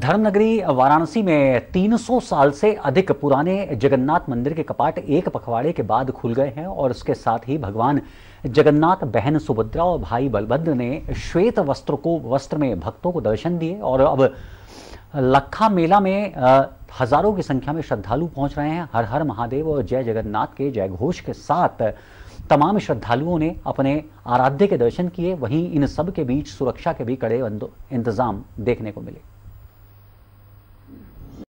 धर्मनगरी वाराणसी में 300 साल से अधिक पुराने जगन्नाथ मंदिर के कपाट एक पखवाड़े के बाद खुल गए हैं और इसके साथ ही भगवान जगन्नाथ बहन सुभद्रा और भाई बलभद्र ने श्वेत वस्त्र को वस्त्र में भक्तों को दर्शन दिए और अब लखा मेला में हजारों की संख्या में श्रद्धालु पहुंच रहे हैं हर हर महादेव और जय जगन्नाथ के जय घोष के साथ तमाम श्रद्धालुओं ने अपने आराध्य के दर्शन किए वहीं इन सब के बीच सुरक्षा के भी कड़े इंतजाम देखने को मिले